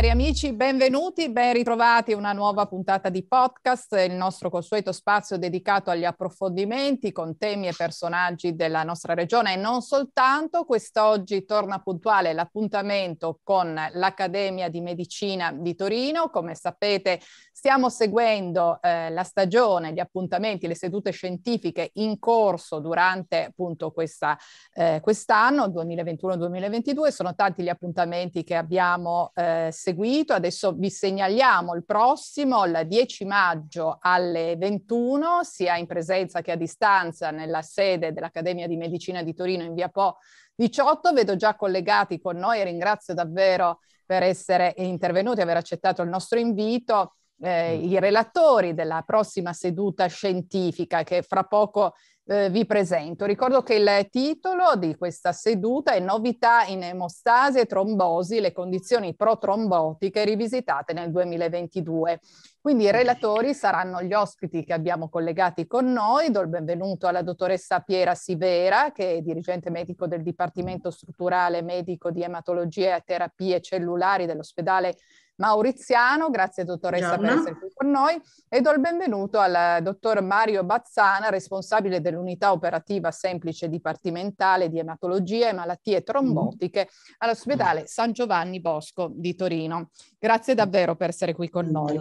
Cari amici, benvenuti, ben ritrovati una nuova puntata di podcast, il nostro consueto spazio dedicato agli approfondimenti con temi e personaggi della nostra regione e non soltanto. Quest'oggi torna puntuale l'appuntamento con l'Accademia di Medicina di Torino. Come sapete, stiamo seguendo eh, la stagione, gli appuntamenti, le sedute scientifiche in corso durante appunto questa, eh, quest'anno, 2021-2022. Sono tanti gli appuntamenti che abbiamo eh, seguito. Adesso vi segnaliamo il prossimo, il 10 maggio alle 21, sia in presenza che a distanza nella sede dell'Accademia di Medicina di Torino in via Po 18. Vedo già collegati con noi e ringrazio davvero per essere intervenuti, e aver accettato il nostro invito eh, mm. i relatori della prossima seduta scientifica che fra poco eh, vi presento. Ricordo che il titolo di questa seduta è Novità in emostasi e trombosi, le condizioni protrombotiche rivisitate nel 2022. Quindi i relatori saranno gli ospiti che abbiamo collegati con noi. Do il benvenuto alla dottoressa Piera Sivera, che è dirigente medico del Dipartimento Strutturale Medico di Ematologia e Terapie Cellulari dell'ospedale Mauriziano, grazie dottoressa Buongiorno. per essere qui con noi, e do il benvenuto al dottor Mario Bazzana, responsabile dell'unità operativa semplice dipartimentale di ematologia e malattie trombotiche mm. all'ospedale San Giovanni Bosco di Torino. Grazie davvero per essere qui con noi.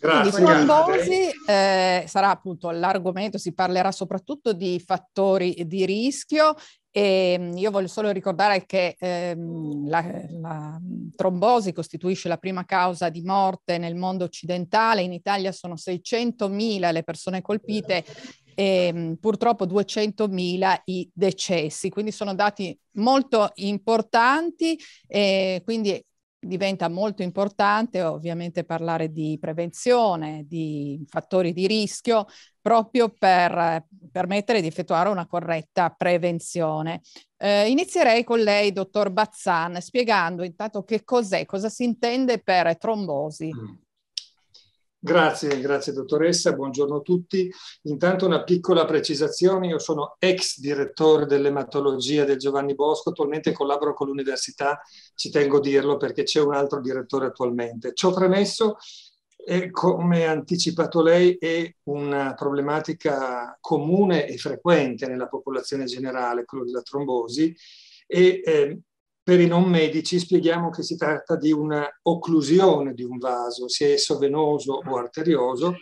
Grazie. Quindi trombosi eh, sarà appunto l'argomento, si parlerà soprattutto di fattori di rischio e ehm, io voglio solo ricordare che ehm, la, la, trombosi costituisce la prima causa di morte nel mondo occidentale, in Italia sono 600.000 le persone colpite e ehm, purtroppo 200.000 i decessi, quindi sono dati molto importanti, eh, quindi diventa molto importante ovviamente parlare di prevenzione, di fattori di rischio, proprio per permettere di effettuare una corretta prevenzione. Eh, inizierei con lei, dottor Bazzan, spiegando intanto che cos'è, cosa si intende per trombosi. Mm. Grazie, grazie dottoressa, buongiorno a tutti. Intanto una piccola precisazione, io sono ex direttore dell'ematologia del Giovanni Bosco, attualmente collaboro con l'università, ci tengo a dirlo perché c'è un altro direttore attualmente. Ciò premesso, e come ha anticipato lei, è una problematica comune e frequente nella popolazione generale, quello della trombosi, e eh, per i non medici spieghiamo che si tratta di un'occlusione di un vaso, sia esso venoso o arterioso,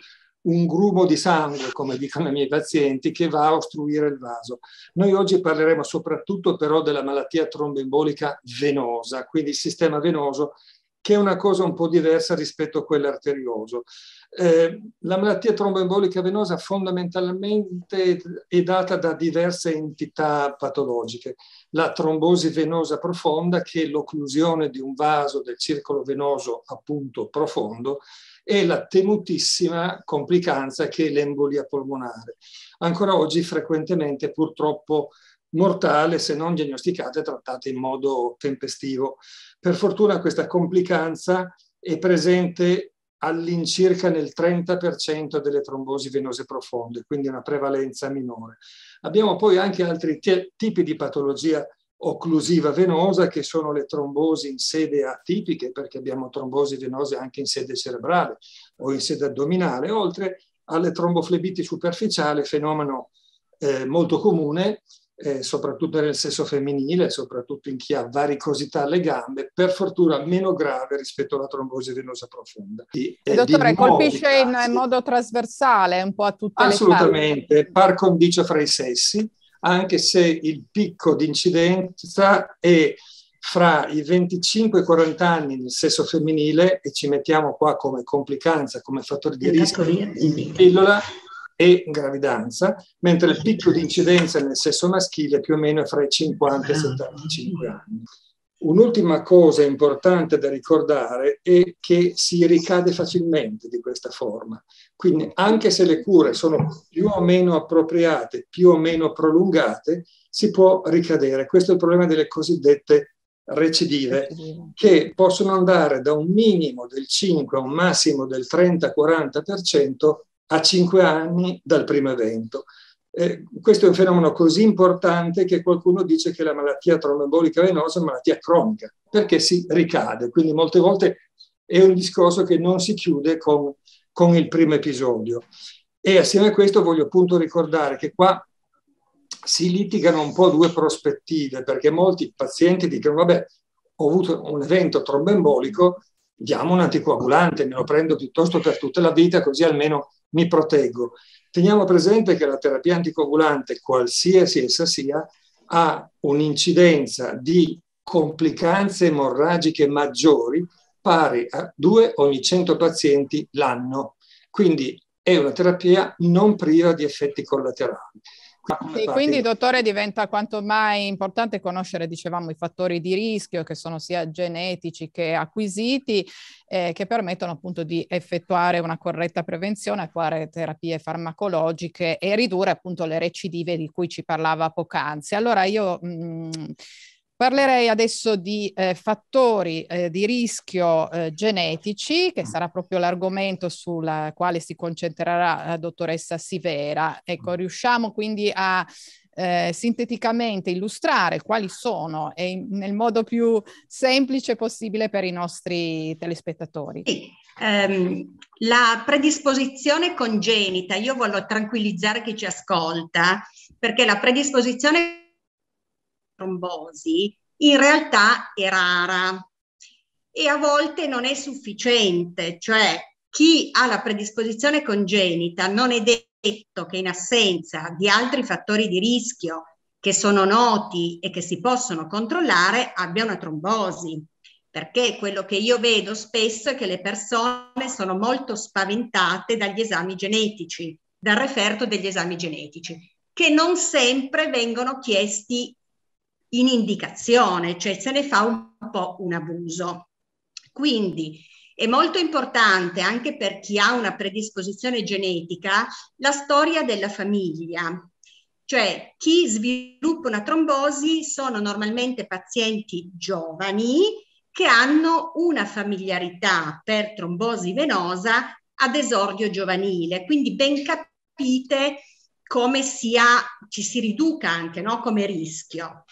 un grumo di sangue, come dicono i miei pazienti, che va a ostruire il vaso. Noi oggi parleremo soprattutto però della malattia tromboembolica venosa, quindi il sistema venoso, che è una cosa un po' diversa rispetto a quella arterioso. Eh, la malattia tromboembolica venosa fondamentalmente è data da diverse entità patologiche la trombosi venosa profonda che è l'occlusione di un vaso del circolo venoso appunto profondo e la temutissima complicanza che è l'embolia polmonare, ancora oggi frequentemente purtroppo mortale se non diagnosticata e trattata in modo tempestivo. Per fortuna questa complicanza è presente all'incirca nel 30% delle trombosi venose profonde, quindi una prevalenza minore. Abbiamo poi anche altri t- tipi di patologia occlusiva venosa che sono le trombosi in sede atipiche, perché abbiamo trombosi venose anche in sede cerebrale o in sede addominale, oltre alle tromboflebiti superficiale, fenomeno eh, molto comune eh, soprattutto nel sesso femminile, soprattutto in chi ha varicosità alle gambe, per fortuna meno grave rispetto alla trombosi venosa profonda. E, e dottore, colpisce in, in modo trasversale un po' a tutte le le Assolutamente, par condicio fra i sessi, anche se il picco di incidenza è fra i 25 e i 40 anni nel sesso femminile, e ci mettiamo qua come complicanza, come fattore di ecco rischio, in pillola, e gravidanza, mentre il picco di incidenza nel sesso maschile è più o meno fra i 50 e i 75 ah. anni. Un'ultima cosa importante da ricordare è che si ricade facilmente di questa forma. Quindi anche se le cure sono più o meno appropriate, più o meno prolungate, si può ricadere. Questo è il problema delle cosiddette recidive, che possono andare da un minimo del 5 a un massimo del 30-40% a cinque anni dal primo evento. Eh, questo è un fenomeno così importante che qualcuno dice che la malattia tromboembolica venosa è una malattia cronica, perché si ricade, quindi molte volte è un discorso che non si chiude con, con il primo episodio. E assieme a questo voglio appunto ricordare che qua si litigano un po' due prospettive, perché molti pazienti dicono, vabbè, ho avuto un evento tromboembolico, diamo un anticoagulante, me lo prendo piuttosto per tutta la vita, così almeno mi proteggo. Teniamo presente che la terapia anticoagulante, qualsiasi essa sia, ha un'incidenza di complicanze emorragiche maggiori pari a 2 ogni 100 pazienti l'anno. Quindi è una terapia non priva di effetti collaterali. Quindi, sì, quindi dottore diventa quanto mai importante conoscere, dicevamo, i fattori di rischio che sono sia genetici che acquisiti, eh, che permettono appunto di effettuare una corretta prevenzione, attuare terapie farmacologiche e ridurre appunto le recidive di cui ci parlava poc'anzi. Allora io... Mh, mm, Parlerei adesso di eh, fattori eh, di rischio eh, genetici, che mm. sarà proprio l'argomento sul quale si concentrerà la dottoressa Sivera. Ecco, mm. riusciamo quindi a eh, sinteticamente illustrare quali sono e in, nel modo più semplice possibile per i nostri telespettatori. Sì. Um, la predisposizione congenita, io voglio tranquillizzare chi ci ascolta, perché la predisposizione trombosi in realtà è rara e a volte non è sufficiente, cioè chi ha la predisposizione congenita non è detto che in assenza di altri fattori di rischio che sono noti e che si possono controllare abbia una trombosi, perché quello che io vedo spesso è che le persone sono molto spaventate dagli esami genetici, dal referto degli esami genetici, che non sempre vengono chiesti in indicazione, cioè se ne fa un po' un abuso. Quindi è molto importante anche per chi ha una predisposizione genetica la storia della famiglia, cioè chi sviluppa una trombosi sono normalmente pazienti giovani che hanno una familiarità per trombosi venosa ad esordio giovanile, quindi ben capite come sia, ci si riduca anche no? come rischio.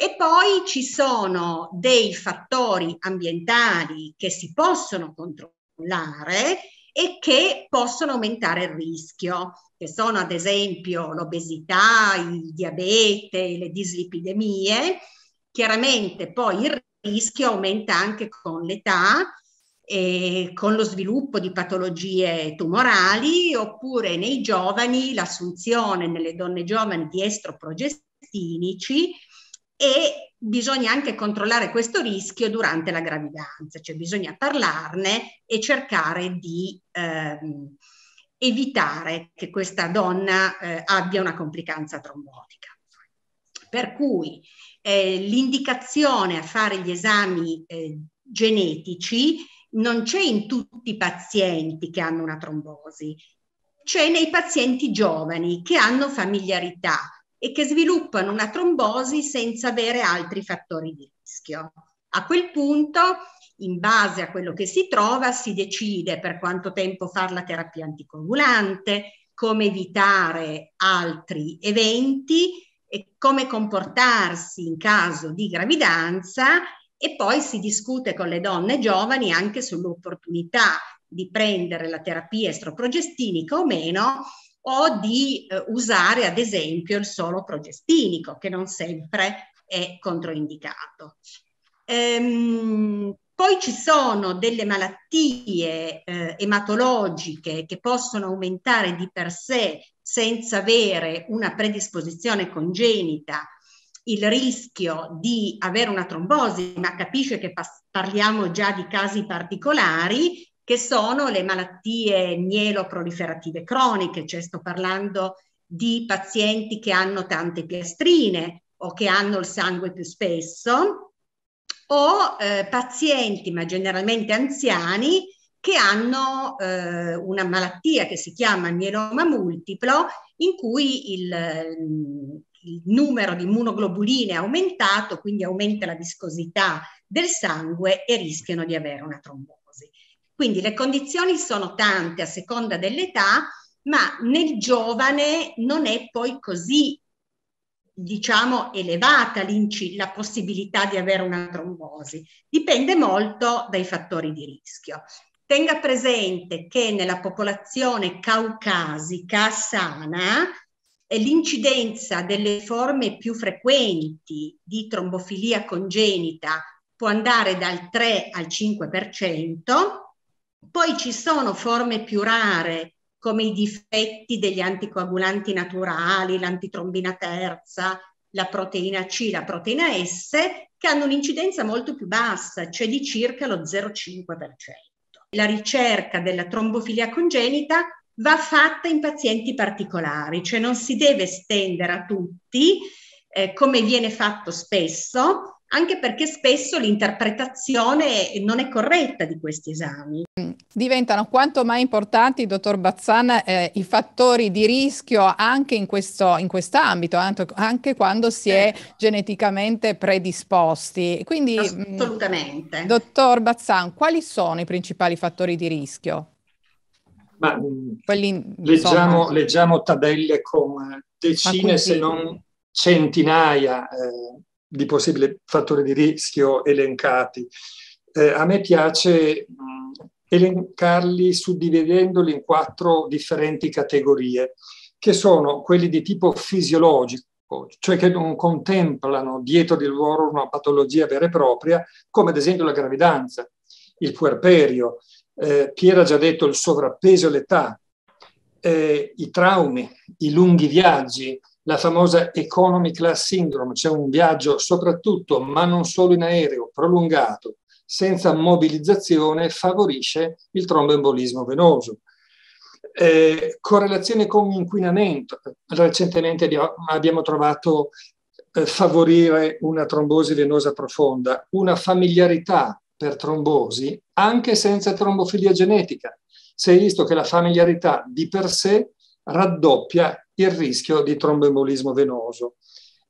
E poi ci sono dei fattori ambientali che si possono controllare e che possono aumentare il rischio, che sono ad esempio l'obesità, il diabete, le dislipidemie. Chiaramente poi il rischio aumenta anche con l'età, eh, con lo sviluppo di patologie tumorali oppure nei giovani l'assunzione nelle donne giovani di estroprogestinici e bisogna anche controllare questo rischio durante la gravidanza, cioè bisogna parlarne e cercare di ehm, evitare che questa donna eh, abbia una complicanza trombotica. Per cui eh, l'indicazione a fare gli esami eh, genetici non c'è in tutti i pazienti che hanno una trombosi, c'è nei pazienti giovani che hanno familiarità e che sviluppano una trombosi senza avere altri fattori di rischio. A quel punto, in base a quello che si trova, si decide per quanto tempo fare la terapia anticoagulante, come evitare altri eventi, come comportarsi in caso di gravidanza e poi si discute con le donne giovani anche sull'opportunità di prendere la terapia estroprogestinica o meno o di eh, usare ad esempio il solo progestinico che non sempre è controindicato. Ehm, poi ci sono delle malattie eh, ematologiche che possono aumentare di per sé senza avere una predisposizione congenita il rischio di avere una trombosi, ma capisce che parliamo già di casi particolari che sono le malattie mieloproliferative croniche, cioè sto parlando di pazienti che hanno tante piastrine o che hanno il sangue più spesso, o eh, pazienti, ma generalmente anziani, che hanno eh, una malattia che si chiama mieloma multiplo, in cui il, il numero di immunoglobuline è aumentato, quindi aumenta la viscosità del sangue e rischiano di avere una trombosi. Quindi le condizioni sono tante a seconda dell'età, ma nel giovane non è poi così, diciamo, elevata la possibilità di avere una trombosi. Dipende molto dai fattori di rischio. Tenga presente che nella popolazione caucasica sana eh, l'incidenza delle forme più frequenti di trombofilia congenita può andare dal 3 al 5%, poi ci sono forme più rare come i difetti degli anticoagulanti naturali, l'antitrombina terza, la proteina C, la proteina S, che hanno un'incidenza molto più bassa, cioè di circa lo 0,5%. La ricerca della trombofilia congenita va fatta in pazienti particolari, cioè non si deve estendere a tutti, eh, come viene fatto spesso, anche perché spesso l'interpretazione non è corretta di questi esami. Diventano quanto mai importanti, dottor Bazzan, eh, i fattori di rischio anche in, questo, in quest'ambito, anche quando si è certo. geneticamente predisposti. Quindi, mm, Assolutamente. Mh, dottor Bazzan, quali sono i principali fattori di rischio? Ma, mm, Quelli, leggiamo, sono... leggiamo, tabelle con eh, decine, se non centinaia. Eh, di possibili fattori di rischio elencati. Eh, a me piace mh, elencarli suddividendoli in quattro differenti categorie, che sono quelli di tipo fisiologico, cioè che non contemplano dietro di loro una patologia vera e propria, come ad esempio la gravidanza, il puerperio, eh, Piera ha già detto il sovrappeso e l'età, eh, i traumi, i lunghi viaggi, la famosa Economy Class Syndrome, cioè un viaggio soprattutto, ma non solo in aereo, prolungato, senza mobilizzazione, favorisce il tromboembolismo venoso. Eh, correlazione con inquinamento. Recentemente abbiamo trovato eh, favorire una trombosi venosa profonda, una familiarità per trombosi anche senza trombofilia genetica. Si è visto che la familiarità di per sé raddoppia il rischio di tromboembolismo venoso.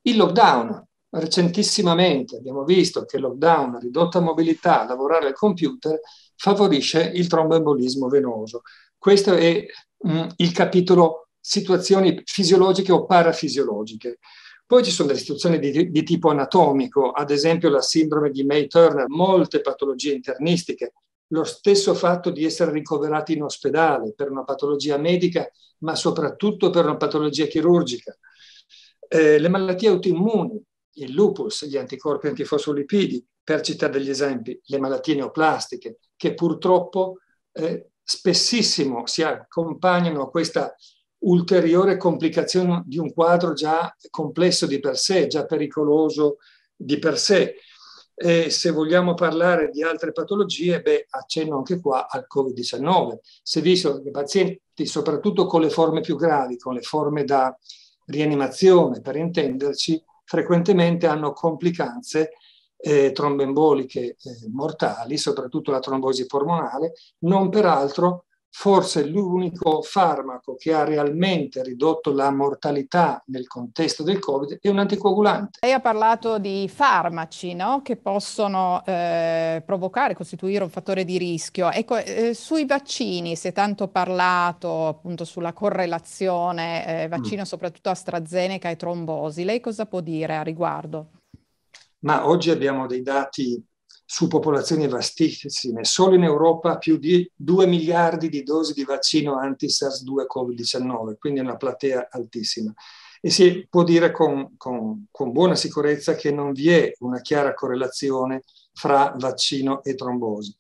Il lockdown, recentissimamente abbiamo visto che il lockdown, ridotta mobilità, lavorare al computer, favorisce il tromboembolismo venoso. Questo è mh, mm, il capitolo situazioni fisiologiche o parafisiologiche. Poi ci sono delle situazioni di, di tipo anatomico, ad esempio la sindrome di May-Turner, molte patologie internistiche lo stesso fatto di essere ricoverati in ospedale per una patologia medica, ma soprattutto per una patologia chirurgica. Eh, le malattie autoimmuni, il lupus, gli anticorpi antifosfolipidi, per citare degli esempi, le malattie neoplastiche, che purtroppo eh, spessissimo si accompagnano a questa ulteriore complicazione di un quadro già complesso di per sé, già pericoloso di per sé. E se vogliamo parlare di altre patologie, beh, accenno anche qua al Covid-19. Si è visto che pazienti, soprattutto con le forme più gravi, con le forme da rianimazione, per intenderci, frequentemente hanno complicanze eh, trombemboliche eh, mortali, soprattutto la trombosi polmonare, non peraltro forse l'unico farmaco che ha realmente ridotto la mortalità nel contesto del Covid è un anticoagulante. Lei ha parlato di farmaci no? che possono eh, provocare, costituire un fattore di rischio. Ecco, eh, sui vaccini si è tanto parlato appunto sulla correlazione eh, mm. vaccino mm. soprattutto AstraZeneca e trombosi. Lei cosa può dire a riguardo? Ma oggi abbiamo dei dati su popolazioni vastissime. Solo in Europa più di 2 miliardi di dosi di vaccino anti-SARS-2 Covid-19, quindi una platea altissima. E si può dire con, con, con, buona sicurezza che non vi è una chiara correlazione fra vaccino e trombosi.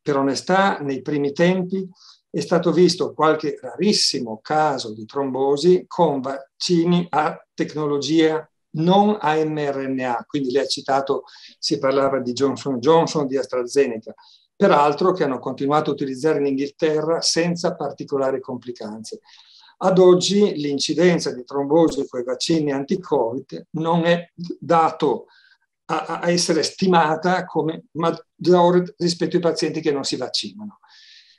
Per onestà, nei primi tempi è stato visto qualche rarissimo caso di trombosi con vaccini a tecnologia non AMRNA, quindi lei ha citato, si parlava di Johnson Johnson, di AstraZeneca, peraltro che hanno continuato a utilizzare in Inghilterra senza particolari complicanze. Ad oggi l'incidenza di trombosi con i vaccini anti-Covid non è dato a, a essere stimata come maggiore rispetto ai pazienti che non si vaccinano.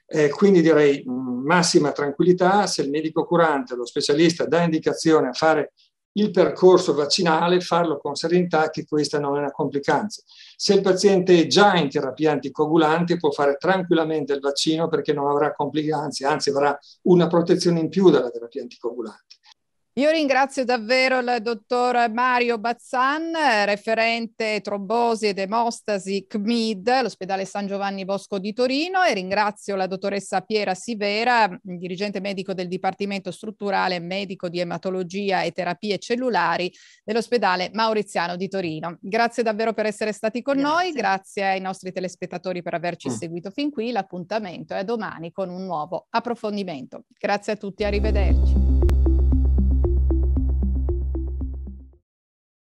Eh, quindi direi mm, massima tranquillità, se il medico curante, lo specialista dà indicazione a fare il percorso vaccinale, farlo con serenità che questa non è una complicanza. Se il paziente è già in terapia anticoagulante può fare tranquillamente il vaccino perché non avrà complicanze, anzi avrà una protezione in più dalla terapia anticoagulante. Io ringrazio davvero il dottor Mario Bazzan, referente trombosi ed emostasi CMID, l'ospedale San Giovanni Bosco di Torino, e ringrazio la dottoressa Piera Sivera, dirigente medico del Dipartimento Strutturale Medico di Ematologia e Terapie Cellulari dell'ospedale Mauriziano di Torino. Grazie davvero per essere stati con grazie. noi, grazie ai nostri telespettatori per averci mm. seguito fin qui. L'appuntamento è a domani con un nuovo approfondimento. Grazie a tutti, arrivederci.